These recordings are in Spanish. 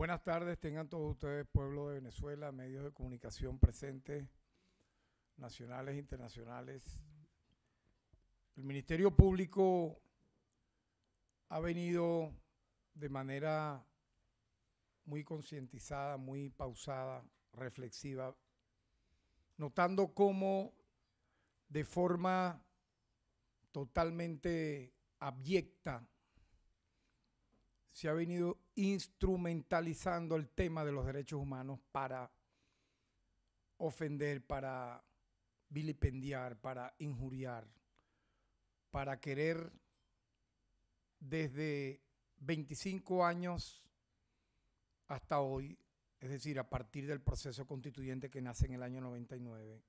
Buenas tardes, tengan todos ustedes, pueblo de Venezuela, medios de comunicación presentes, nacionales internacionales. El Ministerio Público ha venido de manera muy concientizada, muy pausada, reflexiva, notando cómo de forma totalmente abyecta se ha venido instrumentalizando el tema de los derechos humanos para ofender, para vilipendiar, para injuriar, para querer desde 25 años hasta hoy, es decir, a partir del proceso constituyente que nace en el año 99,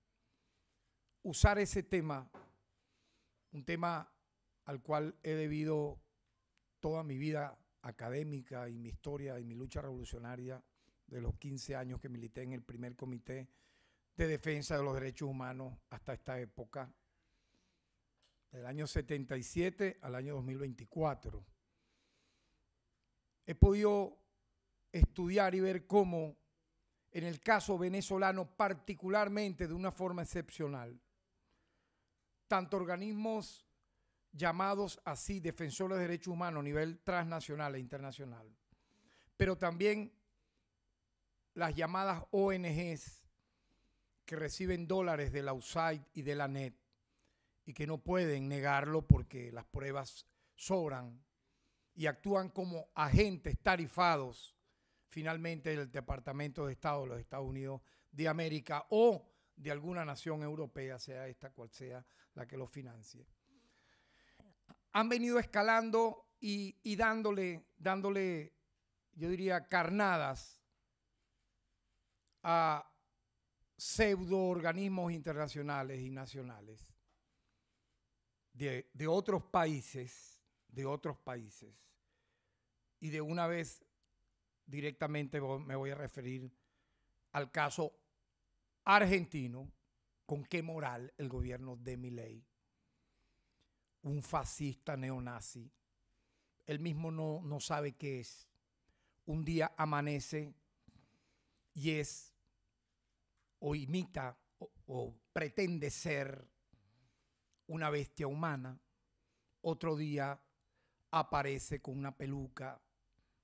usar ese tema, un tema al cual he debido toda mi vida académica y mi historia y mi lucha revolucionaria de los 15 años que milité en el primer comité de defensa de los derechos humanos hasta esta época, del año 77 al año 2024. He podido estudiar y ver cómo, en el caso venezolano particularmente de una forma excepcional, tanto organismos llamados así defensores de derechos humanos a nivel transnacional e internacional, pero también las llamadas ONGs que reciben dólares de la USAID y de la NET y que no pueden negarlo porque las pruebas sobran y actúan como agentes tarifados finalmente del Departamento de Estado de los Estados Unidos de América o de alguna nación europea, sea esta cual sea la que los financie han venido escalando y, dándole, dándole, yo diría, carnadas a pseudoorganismos internacionales y nacionales de, otros países, de otros países. Y de una vez directamente me voy a referir al caso argentino, con qué moral el gobierno de ley un fascista neonazi. Él mismo no, no sabe qué es. Un día amanece y es o imita o, o pretende ser una bestia humana. Otro día aparece con una peluca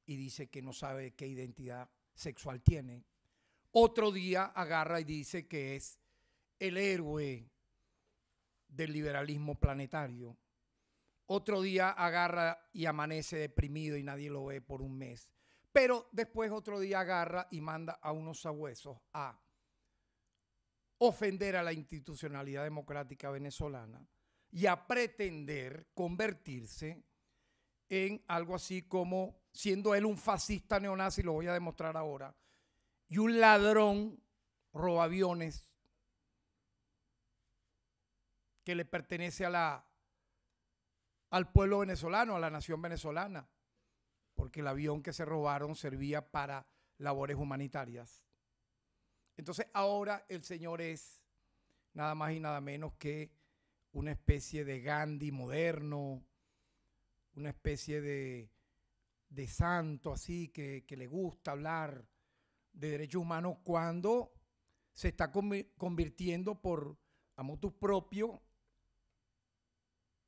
y dice que no sabe qué identidad sexual tiene. Otro día agarra y dice que es el héroe del liberalismo planetario. Otro día agarra y amanece deprimido y nadie lo ve por un mes. Pero después otro día agarra y manda a unos sabuesos a ofender a la institucionalidad democrática venezolana y a pretender convertirse en algo así como siendo él un fascista neonazi, lo voy a demostrar ahora, y un ladrón roba aviones que le pertenece a la al pueblo venezolano, a la nación venezolana, porque el avión que se robaron servía para labores humanitarias. Entonces ahora el Señor es nada más y nada menos que una especie de Gandhi moderno, una especie de, santo así que, le gusta hablar de derechos humanos cuando se está convirtiendo por a propio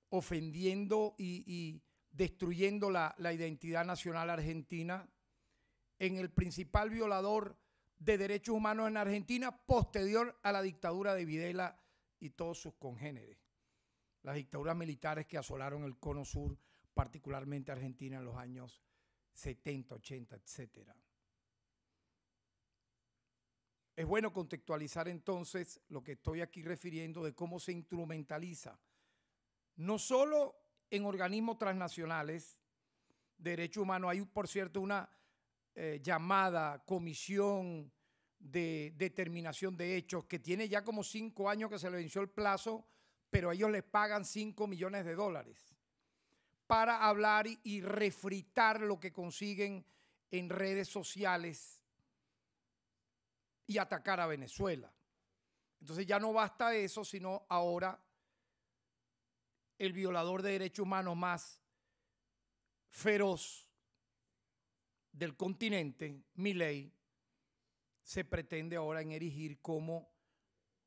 ofendiendo y, destruyendo la, la identidad nacional argentina, en el principal violador de derechos humanos en Argentina posterior a la dictadura de Videla y todos sus congéneres. Las dictaduras militares que asolaron el cono sur, particularmente Argentina en los años 70, 80, etc. Es bueno contextualizar entonces lo que estoy aquí refiriendo de cómo se instrumentaliza no solo en organismos transnacionales, derechos humanos, hay por cierto una eh, llamada comisión de determinación de hechos que tiene ya como cinco años que se le venció el plazo, pero ellos les pagan cinco millones de dólares para hablar y refritar lo que consiguen en redes sociales y atacar a Venezuela. Entonces ya no basta eso, sino ahora el violador de derechos humanos más feroz del continente, Milley, se pretende ahora en erigir como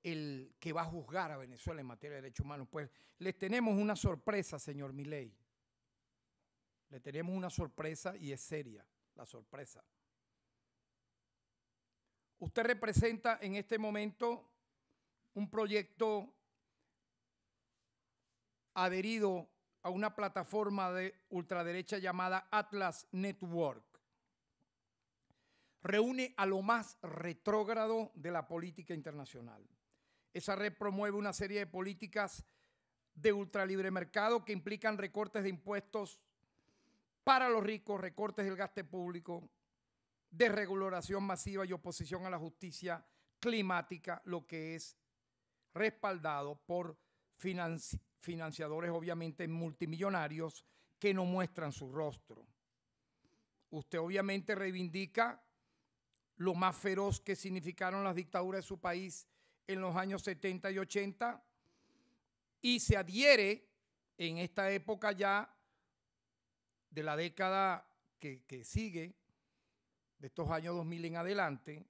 el que va a juzgar a Venezuela en materia de derechos humanos. Pues le tenemos una sorpresa, señor Miley. Le tenemos una sorpresa y es seria la sorpresa. Usted representa en este momento un proyecto adherido a una plataforma de ultraderecha llamada Atlas Network. Reúne a lo más retrógrado de la política internacional. Esa red promueve una serie de políticas de ultralibre mercado que implican recortes de impuestos para los ricos, recortes del gasto público, desregulación masiva y oposición a la justicia climática, lo que es respaldado por financi financiadores obviamente multimillonarios que no muestran su rostro. Usted obviamente reivindica lo más feroz que significaron las dictaduras de su país en los años 70 y 80 y se adhiere en esta época ya de la década que, sigue, de estos años 2000 en adelante,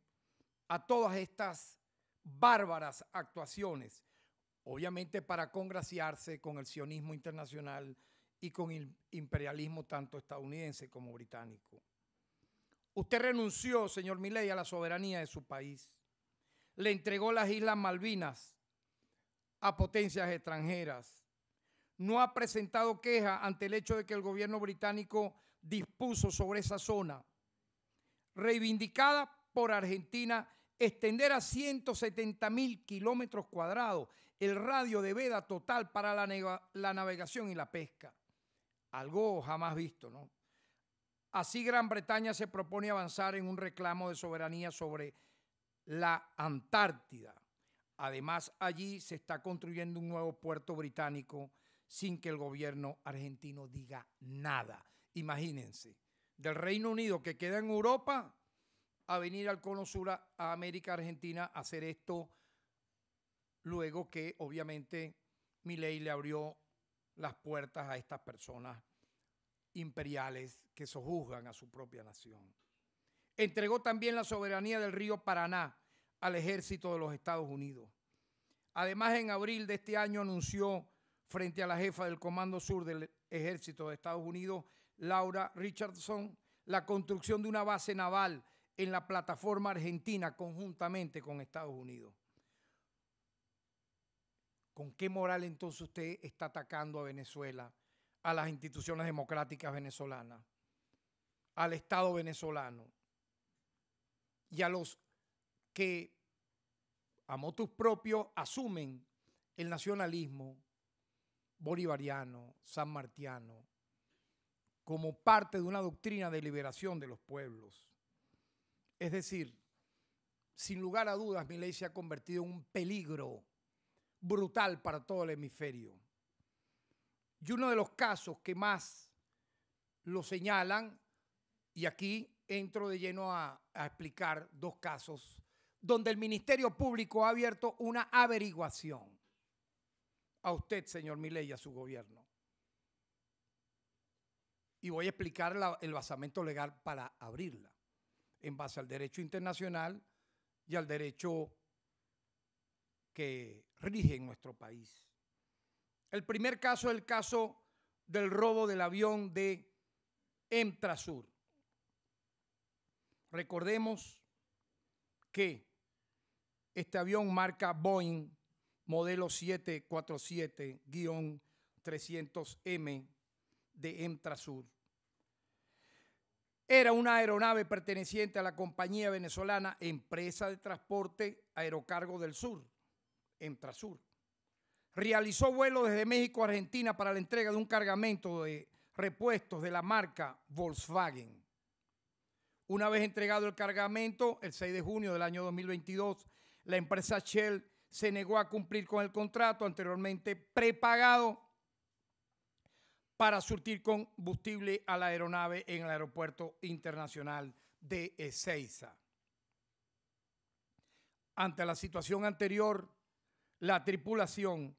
a todas estas bárbaras actuaciones obviamente para congraciarse con el sionismo internacional y con el imperialismo tanto estadounidense como británico. Usted renunció, señor Milei, a la soberanía de su país. Le entregó las Islas Malvinas a potencias extranjeras. No ha presentado queja ante el hecho de que el gobierno británico dispuso sobre esa zona, reivindicada por Argentina, extender a 170 mil kilómetros cuadrados el radio de veda total para la, navegación y la pesca. Algo jamás visto, ¿no? Así Gran Bretaña se propone avanzar en un reclamo de soberanía sobre la Antártida. Además, allí se está construyendo un nuevo puerto británico sin que el gobierno argentino diga nada. Imagínense, del Reino Unido que queda en Europa a venir al Cono Sur a América Argentina a hacer esto luego que obviamente ley le abrió las puertas a estas personas imperiales que sojuzgan a su propia nación. Entregó también la soberanía del río Paraná al ejército de los Estados Unidos. Además, en abril de este año anunció frente a la jefa del Comando Sur del Ejército de Estados Unidos, Laura Richardson, la construcción de una base naval en la plataforma argentina conjuntamente con Estados Unidos. ¿Con qué moral entonces usted está atacando a Venezuela, a las instituciones democráticas venezolanas, al Estado venezolano y a los que a motus propios asumen el nacionalismo bolivariano, sanmartiano, como parte de una doctrina de liberación de los pueblos? Es decir, sin lugar a dudas, mi ley se ha convertido en un peligro brutal para todo el hemisferio. Y uno de los casos que más lo señalan, y aquí entro de lleno a, explicar dos casos, donde el Ministerio Público ha abierto una averiguación a usted, señor Miley y a su gobierno. Y voy a explicar el basamento legal para abrirla, en base al derecho internacional y al derecho que rige en nuestro país. El primer caso es el caso del robo del avión de Emtrasur. Recordemos que este avión marca Boeing modelo 747-300M de Emtrasur. Era una aeronave perteneciente a la compañía venezolana Empresa de Transporte Aerocargo del Sur, en Trasur. Realizó vuelo desde México a Argentina para la entrega de un cargamento de repuestos de la marca Volkswagen. Una vez entregado el cargamento, el 6 de junio del año 2022, la empresa Shell se negó a cumplir con el contrato anteriormente prepagado para surtir combustible a la aeronave en el aeropuerto internacional de Ezeiza. Ante la situación anterior, la tripulación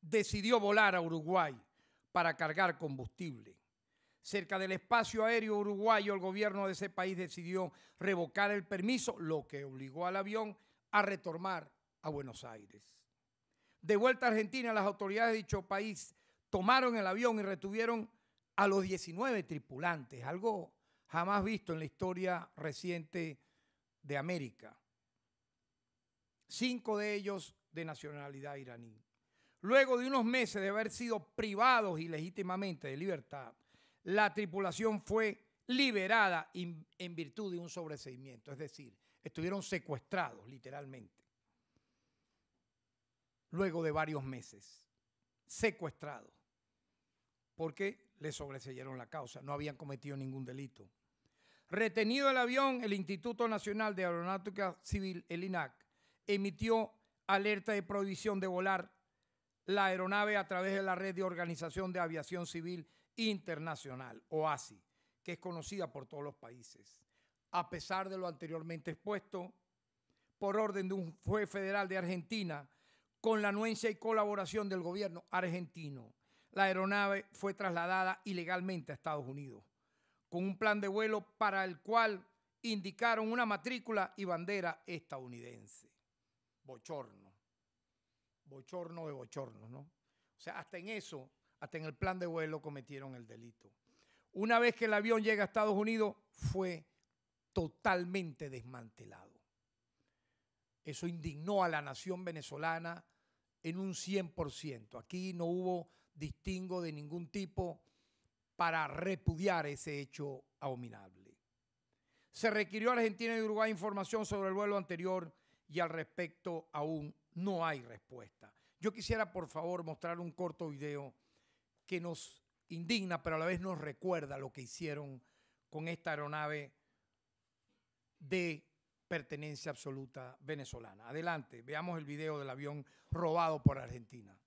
decidió volar a Uruguay para cargar combustible. Cerca del espacio aéreo uruguayo, el gobierno de ese país decidió revocar el permiso, lo que obligó al avión a retornar a Buenos Aires. De vuelta a Argentina, las autoridades de dicho país tomaron el avión y retuvieron a los 19 tripulantes, algo jamás visto en la historia reciente de América cinco de ellos de nacionalidad iraní. Luego de unos meses de haber sido privados ilegítimamente de libertad, la tripulación fue liberada en virtud de un sobreseimiento, es decir, estuvieron secuestrados literalmente, luego de varios meses, secuestrados, porque le sobreseyeron la causa, no habían cometido ningún delito. Retenido el avión, el Instituto Nacional de Aeronáutica Civil, el INAC, emitió alerta de prohibición de volar la aeronave a través de la red de Organización de Aviación Civil Internacional, OASI, que es conocida por todos los países. A pesar de lo anteriormente expuesto, por orden de un juez federal de Argentina, con la anuencia y colaboración del gobierno argentino, la aeronave fue trasladada ilegalmente a Estados Unidos, con un plan de vuelo para el cual indicaron una matrícula y bandera estadounidense bochorno. Bochorno de bochorno, ¿no? O sea, hasta en eso, hasta en el plan de vuelo cometieron el delito. Una vez que el avión llega a Estados Unidos, fue totalmente desmantelado. Eso indignó a la nación venezolana en un 100%. Aquí no hubo distingo de ningún tipo para repudiar ese hecho abominable. Se requirió a Argentina y Uruguay información sobre el vuelo anterior y al respecto aún no hay respuesta. Yo quisiera, por favor, mostrar un corto video que nos indigna, pero a la vez nos recuerda lo que hicieron con esta aeronave de pertenencia absoluta venezolana. Adelante, veamos el video del avión robado por Argentina.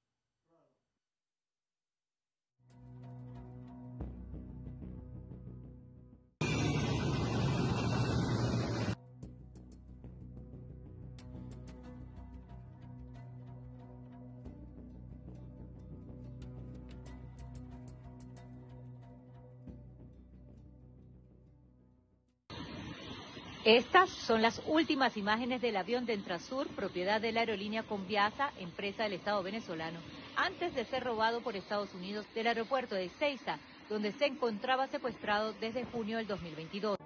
Estas son las últimas imágenes del avión de Entrasur, propiedad de la aerolínea Conviasa, empresa del Estado venezolano, antes de ser robado por Estados Unidos del aeropuerto de Ceiza, donde se encontraba secuestrado desde junio del 2022.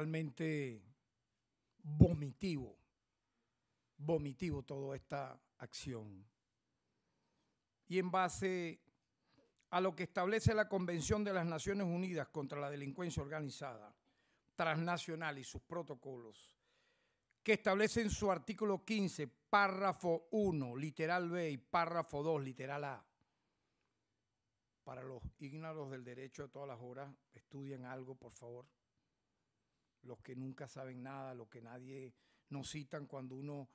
realmente vomitivo, vomitivo toda esta acción. Y en base a lo que establece la Convención de las Naciones Unidas contra la Delincuencia Organizada, transnacional y sus protocolos, que establece en su artículo 15, párrafo 1, literal B y párrafo 2, literal A. Para los ignoros del derecho a todas las horas, estudien algo, por favor los que nunca saben nada, los que nadie nos citan cuando uno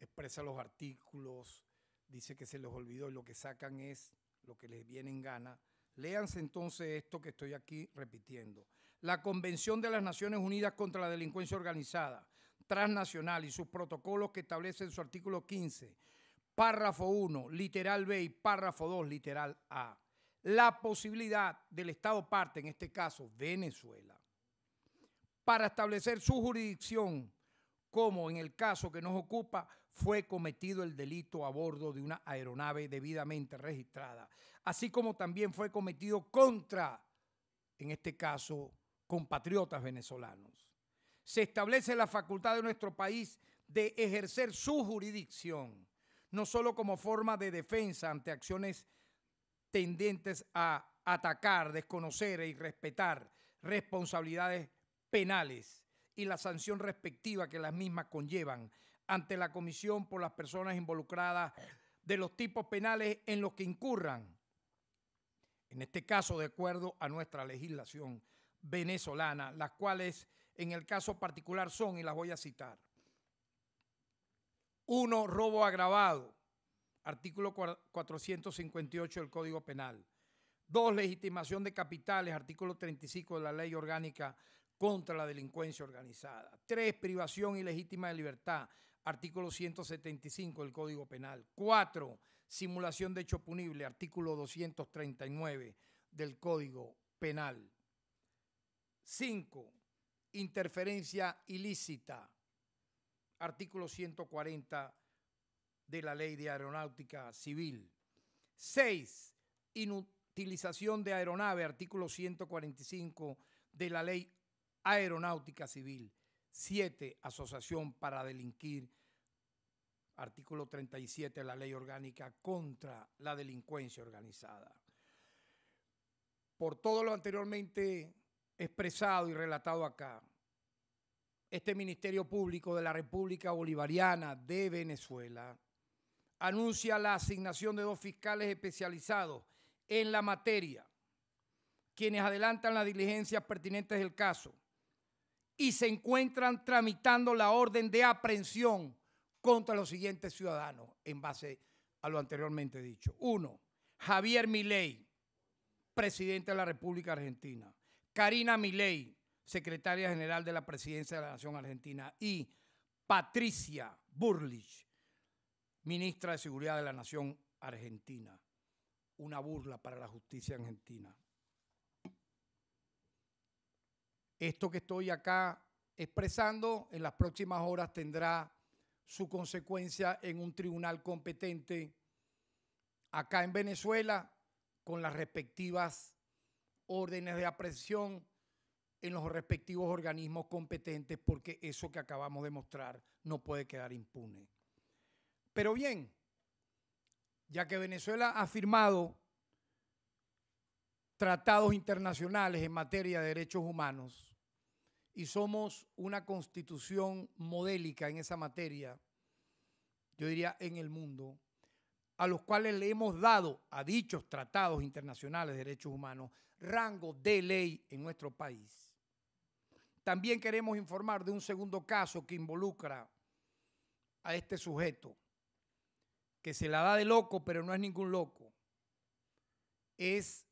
expresa los artículos, dice que se les olvidó y lo que sacan es lo que les viene en gana. Léanse entonces esto que estoy aquí repitiendo. La Convención de las Naciones Unidas contra la Delincuencia Organizada, transnacional y sus protocolos que establecen su artículo 15, párrafo 1, literal B y párrafo 2, literal A. La posibilidad del Estado parte, en este caso Venezuela, para establecer su jurisdicción, como en el caso que nos ocupa fue cometido el delito a bordo de una aeronave debidamente registrada, así como también fue cometido contra, en este caso, compatriotas venezolanos. Se establece la facultad de nuestro país de ejercer su jurisdicción, no solo como forma de defensa ante acciones tendientes a atacar, desconocer y e respetar responsabilidades penales y la sanción respectiva que las mismas conllevan ante la comisión por las personas involucradas de los tipos penales en los que incurran. En este caso, de acuerdo a nuestra legislación venezolana, las cuales en el caso particular son, y las voy a citar. uno, Robo agravado, artículo 458 del Código Penal. dos, Legitimación de capitales, artículo 35 de la Ley Orgánica contra la delincuencia organizada. Tres, privación ilegítima de libertad, artículo 175 del Código Penal. Cuatro, simulación de hecho punible, artículo 239 del Código Penal. Cinco, interferencia ilícita, artículo 140 de la Ley de Aeronáutica Civil. Seis, inutilización de aeronave, artículo 145 de la Ley Aeronáutica Civil. 7. Asociación para delinquir. Artículo 37 de la Ley Orgánica contra la Delincuencia Organizada. Por todo lo anteriormente expresado y relatado acá, este Ministerio Público de la República Bolivariana de Venezuela anuncia la asignación de dos fiscales especializados en la materia, quienes adelantan las diligencias pertinentes del caso y se encuentran tramitando la orden de aprehensión contra los siguientes ciudadanos en base a lo anteriormente dicho. Uno, Javier Milei, presidente de la República Argentina. Karina Milei, secretaria general de la Presidencia de la Nación Argentina. Y Patricia Burlich, ministra de Seguridad de la Nación Argentina. Una burla para la justicia argentina. Esto que estoy acá expresando en las próximas horas tendrá su consecuencia en un tribunal competente acá en Venezuela con las respectivas órdenes de aprehensión en los respectivos organismos competentes porque eso que acabamos de mostrar no puede quedar impune. Pero bien, ya que Venezuela ha firmado tratados internacionales en materia de derechos humanos, y somos una constitución modélica en esa materia, yo diría en el mundo, a los cuales le hemos dado a dichos tratados internacionales de derechos humanos rango de ley en nuestro país. También queremos informar de un segundo caso que involucra a este sujeto, que se la da de loco, pero no es ningún loco. Es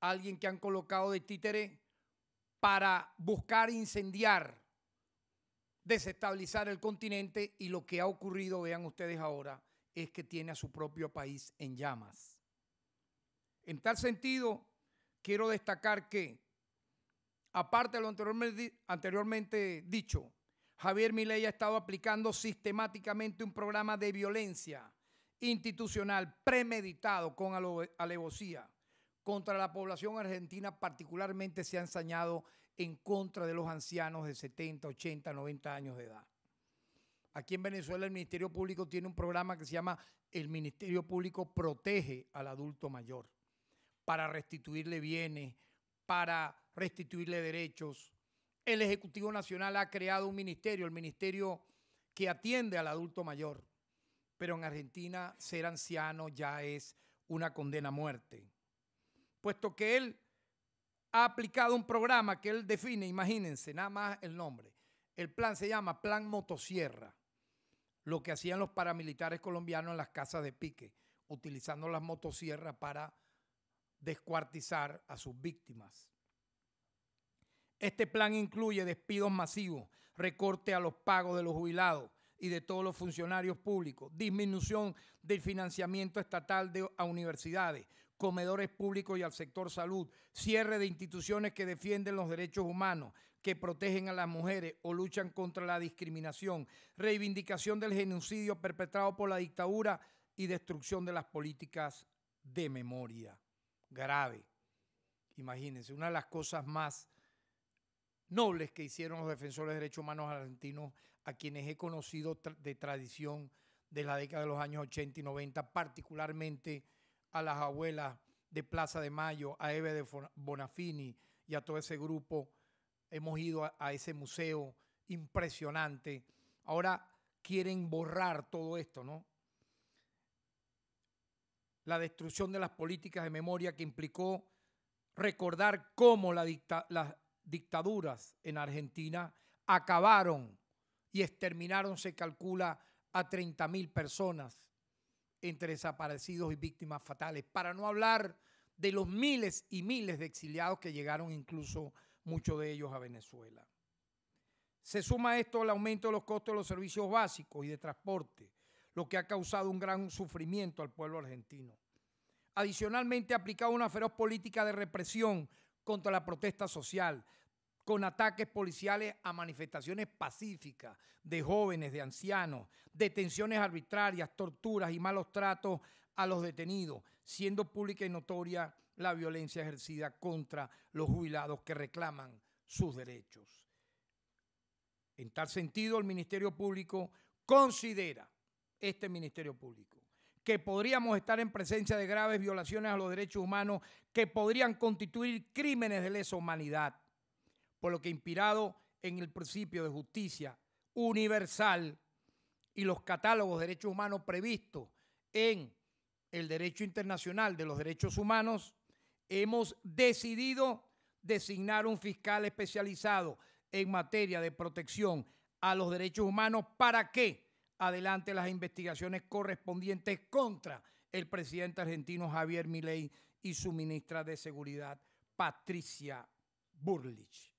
alguien que han colocado de títere para buscar incendiar, desestabilizar el continente y lo que ha ocurrido, vean ustedes ahora, es que tiene a su propio país en llamas. En tal sentido, quiero destacar que, aparte de lo anteriormente, dicho, Javier Milei ha estado aplicando sistemáticamente un programa de violencia institucional premeditado con alevosía contra la población argentina particularmente se ha ensañado en contra de los ancianos de 70, 80, 90 años de edad. Aquí en Venezuela el Ministerio Público tiene un programa que se llama El Ministerio Público Protege al Adulto Mayor para restituirle bienes, para restituirle derechos. El Ejecutivo Nacional ha creado un ministerio, el ministerio que atiende al adulto mayor. Pero en Argentina ser anciano ya es una condena a muerte puesto que él ha aplicado un programa que él define, imagínense, nada más el nombre. El plan se llama Plan Motosierra, lo que hacían los paramilitares colombianos en las casas de pique, utilizando las motosierras para descuartizar a sus víctimas. Este plan incluye despidos masivos, recorte a los pagos de los jubilados y de todos los funcionarios públicos, disminución del financiamiento estatal de, a universidades, comedores públicos y al sector salud, cierre de instituciones que defienden los derechos humanos, que protegen a las mujeres o luchan contra la discriminación, reivindicación del genocidio perpetrado por la dictadura y destrucción de las políticas de memoria. Grave. Imagínense, una de las cosas más nobles que hicieron los defensores de derechos humanos argentinos, a quienes he conocido de tradición de la década de los años 80 y 90, particularmente a las abuelas de Plaza de Mayo, a Eve de Bonafini y a todo ese grupo. Hemos ido a, ese museo impresionante. Ahora quieren borrar todo esto, ¿no? La destrucción de las políticas de memoria que implicó recordar cómo las dictaduras en Argentina acabaron y exterminaron, se calcula, a 30.000 mil personas entre desaparecidos y víctimas fatales, para no hablar de los miles y miles de exiliados que llegaron incluso muchos de ellos a Venezuela. Se suma esto el aumento de los costos de los servicios básicos y de transporte, lo que ha causado un gran sufrimiento al pueblo argentino. Adicionalmente, ha aplicado una feroz política de represión contra la protesta social, con ataques policiales a manifestaciones pacíficas de jóvenes, de ancianos, detenciones arbitrarias, torturas y malos tratos a los detenidos, siendo pública y notoria la violencia ejercida contra los jubilados que reclaman sus derechos. En tal sentido, el Ministerio Público considera, este Ministerio Público, que podríamos estar en presencia de graves violaciones a los derechos humanos que podrían constituir crímenes de lesa humanidad por lo que inspirado en el principio de justicia universal y los catálogos de derechos humanos previstos en el derecho internacional de los derechos humanos, hemos decidido designar un fiscal especializado en materia de protección a los derechos humanos para que adelante las investigaciones correspondientes contra el presidente argentino Javier Milei y su ministra de Seguridad Patricia Burlich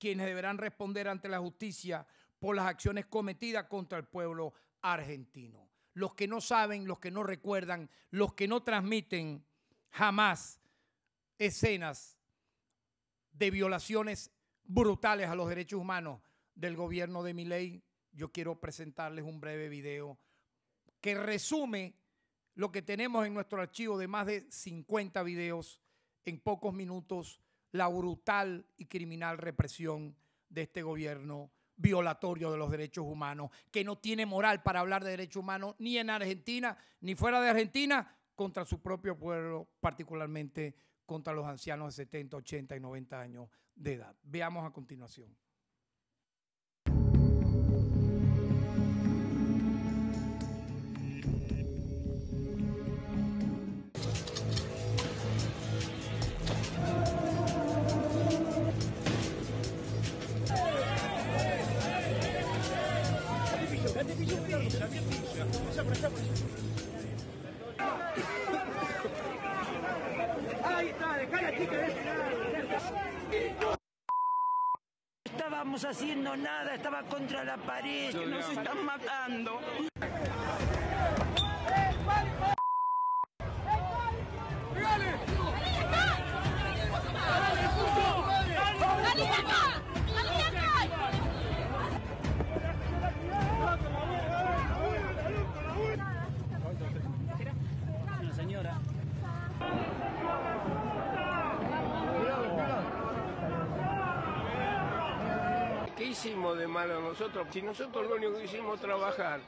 quienes deberán responder ante la justicia por las acciones cometidas contra el pueblo argentino. Los que no saben, los que no recuerdan, los que no transmiten jamás escenas de violaciones brutales a los derechos humanos del gobierno de Milei, yo quiero presentarles un breve video que resume lo que tenemos en nuestro archivo de más de 50 videos en pocos minutos la brutal y criminal represión de este gobierno violatorio de los derechos humanos, que no tiene moral para hablar de derechos humanos ni en Argentina ni fuera de Argentina contra su propio pueblo, particularmente contra los ancianos de 70, 80 y 90 años de edad. Veamos a continuación. estamos haciendo nada, estaba contra la pared, nos están matando. hicimos de malo nosotros? Si nosotros lo único que hicimos trabajar,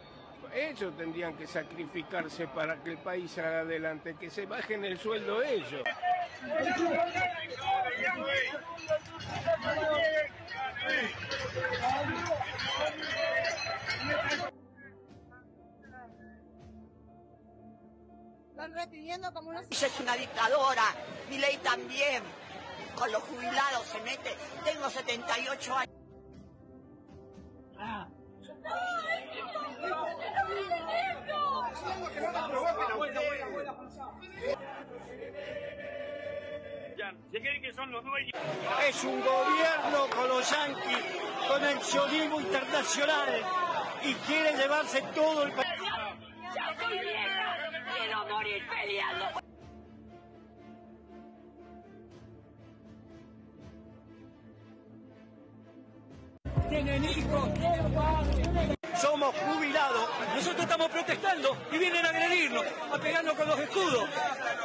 ellos tendrían que sacrificarse para que el país haga adelante, que se bajen el sueldo ellos. Están repitiendo como una... es una dictadora, mi ley también. Con los jubilados se mete. Tengo 78 años. Ah. Es un gobierno con los yanquis, con el sionismo internacional y quiere llevarse todo el país. ¡Ya estoy vieja! ¡Quiero morir peleando! tienen Somos jubilados, nosotros estamos protestando y vienen a agredirnos, a pegarnos con los escudos.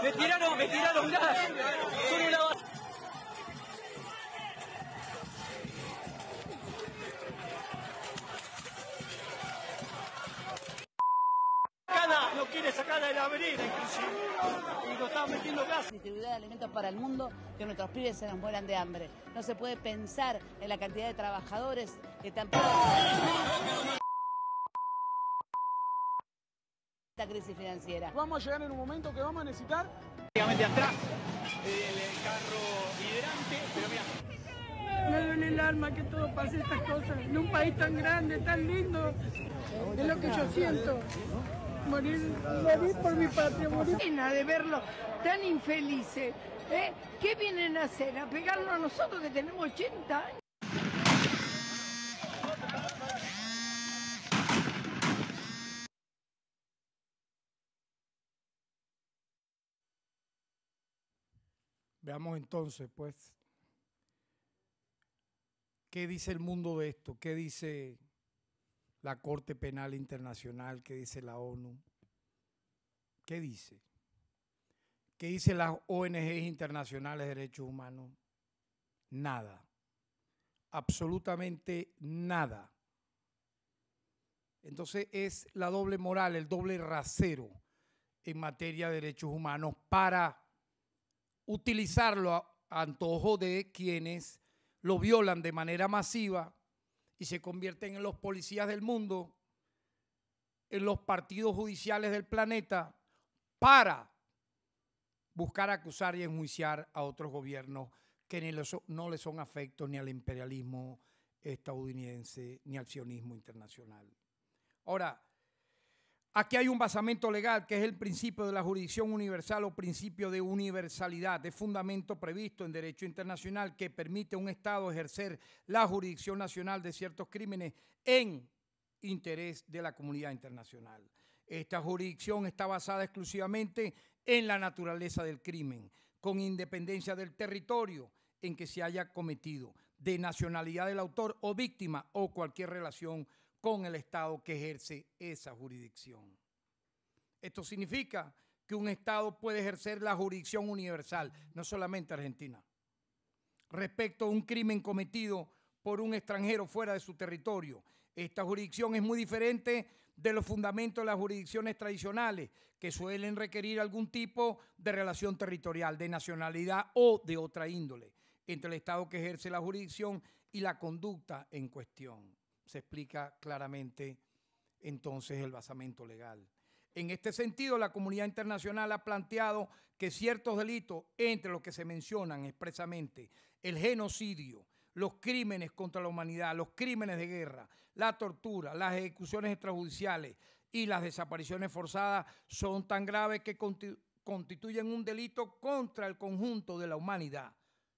Me tiraron, me tiraron gas. sacarla de la avenida inclusive. Y nos estaban metiendo casi. Distribuir de alimentos para el mundo, que nuestros pibes se nos mueran de hambre. No se puede pensar en la cantidad de trabajadores que están... Esta crisis financiera. Vamos a llegar en un momento que vamos a necesitar... Prácticamente atrás el carro liderante, pero mira, no duele el alma que todo pase estas cosas. En un país tan grande, tan lindo. Es lo que yo siento. Morir, morir por mi patria, morir. Pena de verlo tan infelices. Eh. ¿eh? ¿Qué vienen a hacer? ¿A pegarlo a nosotros que tenemos 80 años? Veamos entonces, pues, ¿Qué dice el mundo de esto? ¿Qué dice la Corte Penal Internacional? ¿Qué dice la ONU? ¿Qué dice? ¿Qué dicen las ONGs internacionales de derechos humanos? Nada. Absolutamente nada. Entonces es la doble moral, el doble rasero en materia de derechos humanos para utilizarlo a antojo de quienes lo violan de manera masiva y se convierten en los policías del mundo, en los partidos judiciales del planeta, para buscar acusar y enjuiciar a otros gobiernos que no le son afectos ni al imperialismo estadounidense ni al sionismo internacional. Ahora, Aquí hay un basamento legal que es el principio de la jurisdicción universal o principio de universalidad, de fundamento previsto en derecho internacional que permite a un Estado ejercer la jurisdicción nacional de ciertos crímenes en interés de la comunidad internacional. Esta jurisdicción está basada exclusivamente en la naturaleza del crimen, con independencia del territorio en que se haya cometido, de nacionalidad del autor o víctima o cualquier relación con el Estado que ejerce esa jurisdicción. Esto significa que un Estado puede ejercer la jurisdicción universal, no solamente Argentina, respecto a un crimen cometido por un extranjero fuera de su territorio. Esta jurisdicción es muy diferente de los fundamentos de las jurisdicciones tradicionales, que suelen requerir algún tipo de relación territorial, de nacionalidad o de otra índole, entre el Estado que ejerce la jurisdicción y la conducta en cuestión se explica claramente entonces el basamento legal. En este sentido, la comunidad internacional ha planteado que ciertos delitos, entre los que se mencionan expresamente, el genocidio, los crímenes contra la humanidad, los crímenes de guerra, la tortura, las ejecuciones extrajudiciales y las desapariciones forzadas, son tan graves que constituyen un delito contra el conjunto de la humanidad.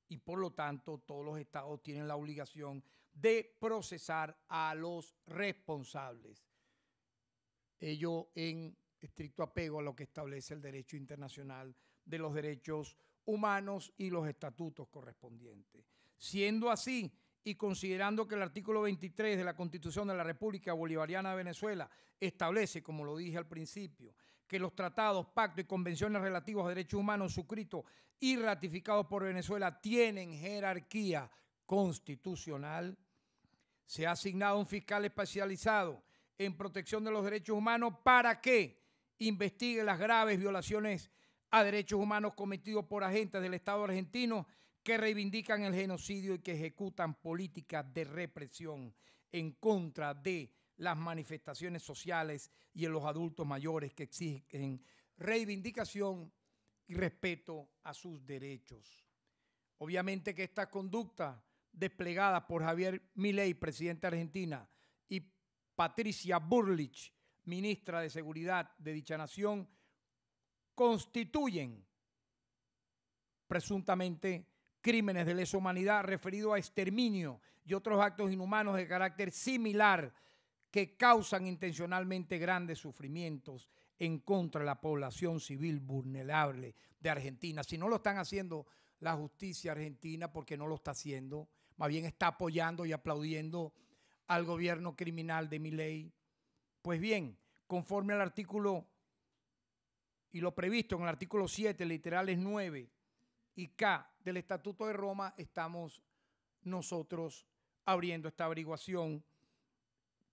Y por lo tanto, todos los estados tienen la obligación de procesar a los responsables. Ello en estricto apego a lo que establece el derecho internacional de los derechos humanos y los estatutos correspondientes. Siendo así, y considerando que el artículo 23 de la Constitución de la República Bolivariana de Venezuela establece, como lo dije al principio, que los tratados, pactos y convenciones relativos a derechos humanos suscritos y ratificados por Venezuela tienen jerarquía constitucional, se ha asignado un fiscal especializado en protección de los derechos humanos para que investigue las graves violaciones a derechos humanos cometidos por agentes del Estado argentino que reivindican el genocidio y que ejecutan políticas de represión en contra de las manifestaciones sociales y en los adultos mayores que exigen reivindicación y respeto a sus derechos. Obviamente que esta conducta desplegada por Javier Milei, presidente de Argentina, y Patricia Burlich, ministra de Seguridad de dicha nación, constituyen presuntamente crímenes de lesa humanidad referidos a exterminio y otros actos inhumanos de carácter similar que causan intencionalmente grandes sufrimientos en contra de la población civil vulnerable de Argentina. Si no lo están haciendo la justicia argentina, porque no lo está haciendo más bien está apoyando y aplaudiendo al gobierno criminal de ley. Pues bien, conforme al artículo y lo previsto en el artículo 7, literales 9 y K del Estatuto de Roma, estamos nosotros abriendo esta averiguación.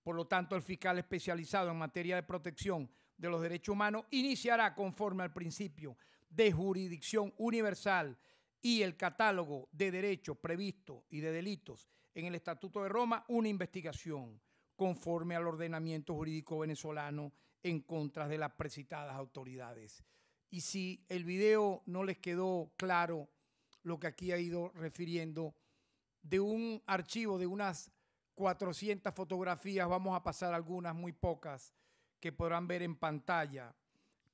Por lo tanto, el fiscal especializado en materia de protección de los derechos humanos iniciará conforme al principio de jurisdicción universal y el catálogo de derechos previstos y de delitos en el Estatuto de Roma una investigación conforme al ordenamiento jurídico venezolano en contra de las precitadas autoridades. Y si el video no les quedó claro lo que aquí ha ido refiriendo, de un archivo de unas 400 fotografías, vamos a pasar algunas muy pocas que podrán ver en pantalla,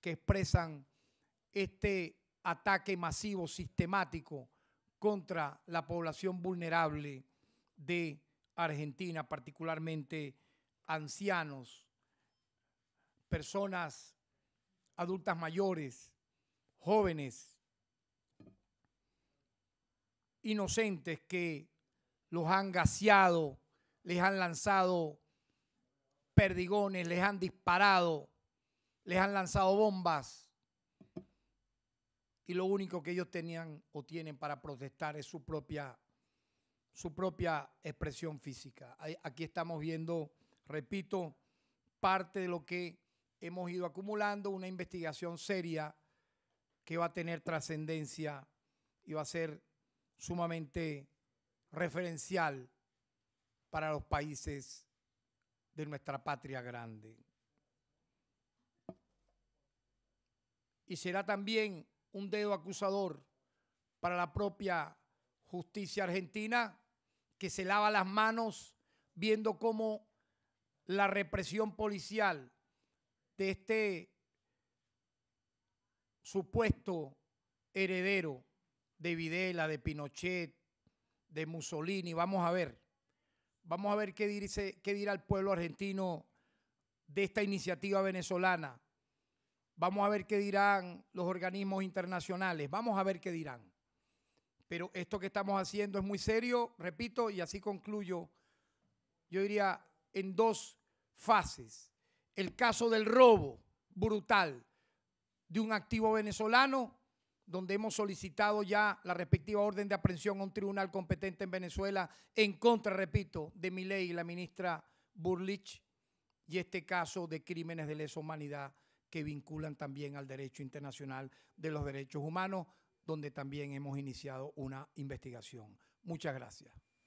que expresan este ataque masivo, sistemático contra la población vulnerable de Argentina, particularmente ancianos, personas adultas mayores, jóvenes, inocentes que los han gaseado, les han lanzado perdigones, les han disparado, les han lanzado bombas y lo único que ellos tenían o tienen para protestar es su propia, su propia expresión física. Aquí estamos viendo, repito, parte de lo que hemos ido acumulando, una investigación seria que va a tener trascendencia y va a ser sumamente referencial para los países de nuestra patria grande. Y será también un dedo acusador para la propia justicia argentina que se lava las manos viendo cómo la represión policial de este supuesto heredero de Videla, de Pinochet, de Mussolini. Vamos a ver, vamos a ver qué, qué dirá el pueblo argentino de esta iniciativa venezolana Vamos a ver qué dirán los organismos internacionales, vamos a ver qué dirán. Pero esto que estamos haciendo es muy serio, repito, y así concluyo, yo diría en dos fases. El caso del robo brutal de un activo venezolano, donde hemos solicitado ya la respectiva orden de aprehensión a un tribunal competente en Venezuela en contra, repito, de mi ley y la ministra Burlich, y este caso de crímenes de lesa humanidad que vinculan también al derecho internacional de los derechos humanos, donde también hemos iniciado una investigación. Muchas gracias.